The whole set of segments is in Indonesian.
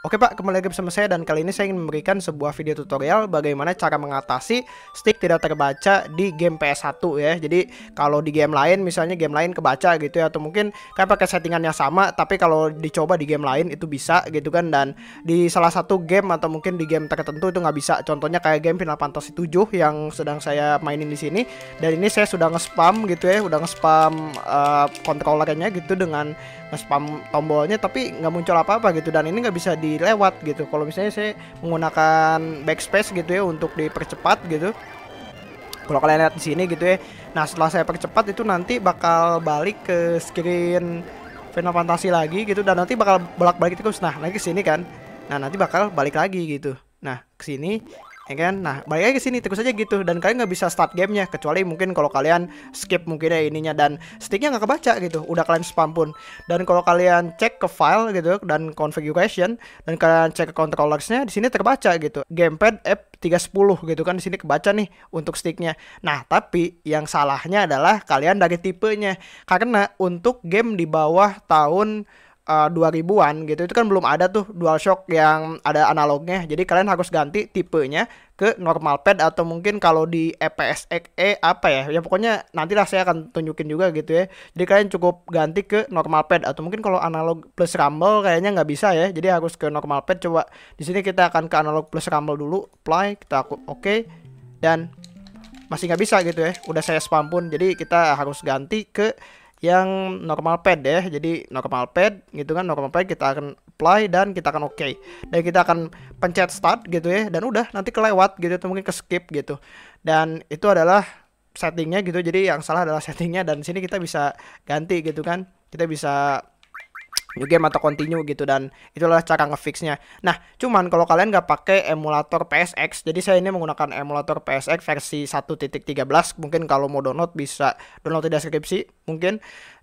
Oke Pak, kembali lagi bersama saya dan kali ini saya ingin memberikan sebuah video tutorial bagaimana cara mengatasi stick tidak terbaca di game PS1 ya. Jadi kalau di game lain misalnya game lain kebaca gitu ya atau mungkin kan pakai settingannya sama tapi kalau dicoba di game lain itu bisa gitu kan dan di salah satu game atau mungkin di game tertentu itu nggak bisa. Contohnya kayak game Final Fantasy 7 yang sedang saya mainin di sini dan ini saya sudah nge-spam gitu ya, udah nge-spam uh, controllernya gitu dengan nge-spam tombolnya tapi nggak muncul apa-apa gitu dan ini nggak bisa di dilewat gitu kalau misalnya saya menggunakan backspace gitu ya untuk dipercepat gitu kalau kalian lihat di sini gitu ya nah setelah saya percepat itu nanti bakal balik ke screen Final Fantasy lagi gitu dan nanti bakal bolak-balik terus nah lagi sini kan nah nanti bakal balik lagi gitu nah kesini ya kan nah balik lagi ke sini terus aja gitu dan kalian nggak bisa start gamenya kecuali mungkin kalau kalian skip mungkin ya ininya dan sticknya nggak kebaca gitu udah kalian spam pun dan kalau kalian cek ke file gitu dan configuration dan kalian cek ke controllersnya di sini terbaca gitu gamepad app 310 gitu kan di sini kebaca nih untuk sticknya nah tapi yang salahnya adalah kalian dari tipenya karena untuk game di bawah tahun uh, eh, 2000-an gitu itu kan belum ada tuh DualShock yang ada analognya. Jadi kalian harus ganti tipenya ke normal pad atau mungkin kalau di XE e apa ya ya pokoknya nantilah saya akan tunjukin juga gitu ya jadi kalian cukup ganti ke normal pad atau mungkin kalau analog plus rumble kayaknya nggak bisa ya jadi harus ke normal pad coba di sini kita akan ke analog plus rumble dulu apply kita aku oke okay. dan masih nggak bisa gitu ya udah saya spam pun jadi kita harus ganti ke yang normal pad ya jadi normal pad gitu kan normal pad kita akan apply dan kita akan oke okay. dan kita akan pencet start gitu ya dan udah nanti kelewat gitu atau mungkin ke skip gitu dan itu adalah settingnya gitu jadi yang salah adalah settingnya dan sini kita bisa ganti gitu kan kita bisa new game atau continue gitu dan itulah cara ngefixnya. Nah, cuman kalau kalian nggak pakai emulator PSX, jadi saya ini menggunakan emulator PSX versi 1.13. Mungkin kalau mau download bisa download di deskripsi mungkin.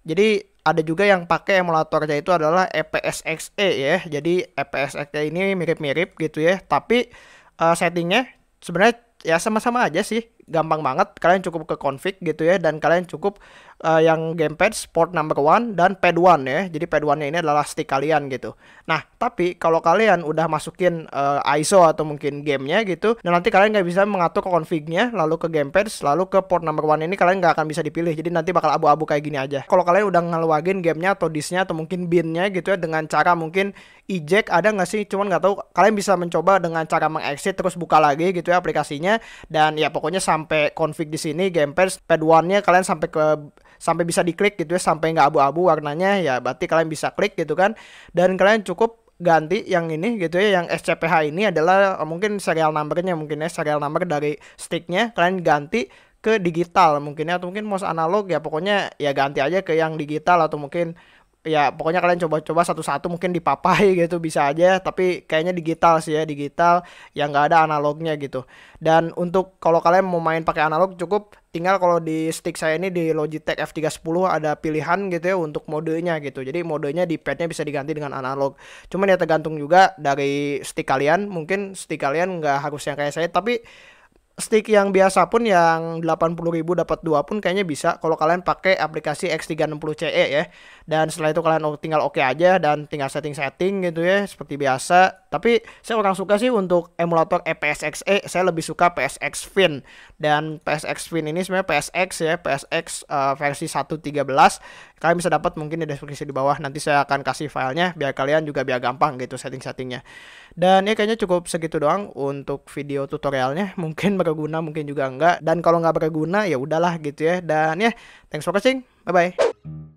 Jadi ada juga yang pakai emulatornya itu adalah EPSXe e ya. Jadi EPSXe e ini mirip-mirip gitu ya, tapi uh, settingnya sebenarnya ya sama-sama aja sih gampang banget kalian cukup ke config gitu ya dan kalian cukup uh, yang gamepad sport number one dan pad one ya. Jadi pad one-nya ini adalah stick kalian gitu. Nah, tapi kalau kalian udah masukin uh, eh, ISO atau mungkin gamenya gitu, dan nanti kalian nggak bisa mengatur ke konfignya lalu ke gamepad, lalu ke port number one ini kalian nggak akan bisa dipilih. Jadi nanti bakal abu-abu kayak gini aja. Kalau kalian udah ngeluagin gamenya atau disknya atau mungkin binnya gitu ya dengan cara mungkin eject ada nggak sih? Cuman nggak tahu. Kalian bisa mencoba dengan cara mengexit terus buka lagi gitu ya aplikasinya dan ya pokoknya sampai config di sini gamepad pad one-nya kalian sampai ke sampai bisa diklik gitu ya sampai nggak abu-abu warnanya ya berarti kalian bisa klik gitu kan dan kalian cukup ganti yang ini gitu ya yang SCPH ini adalah eh, mungkin serial numbernya mungkin ya serial number dari sticknya kalian ganti ke digital mungkin ya atau mungkin mouse analog ya pokoknya ya ganti aja ke yang digital atau mungkin ya pokoknya kalian coba-coba satu-satu mungkin dipapai gitu bisa aja tapi kayaknya digital sih ya digital yang nggak ada analognya gitu dan untuk kalau kalian mau main pakai analog cukup tinggal kalau di stick saya ini di Logitech F310 ada pilihan gitu ya untuk modenya gitu jadi modenya di padnya bisa diganti dengan analog cuman ya tergantung juga dari stick kalian mungkin stick kalian nggak harus yang kayak saya tapi stick yang biasa pun yang 80.000 dapat dua pun kayaknya bisa kalau kalian pakai aplikasi X360CE ya. Dan setelah itu kalian tinggal oke okay aja dan tinggal setting-setting gitu ya seperti biasa tapi saya orang suka sih untuk emulator EPSXe, e, saya lebih suka PSX Fin. Dan PSX Fin ini sebenarnya PSX ya, PSX uh, eh, versi 1.13. Kalian bisa dapat mungkin di deskripsi di bawah. Nanti saya akan kasih filenya biar kalian juga biar gampang gitu setting-settingnya. Dan ya kayaknya cukup segitu doang untuk video tutorialnya. Mungkin berguna, mungkin juga enggak. Dan kalau nggak berguna ya udahlah gitu ya. Dan ya, thanks for watching. Bye-bye.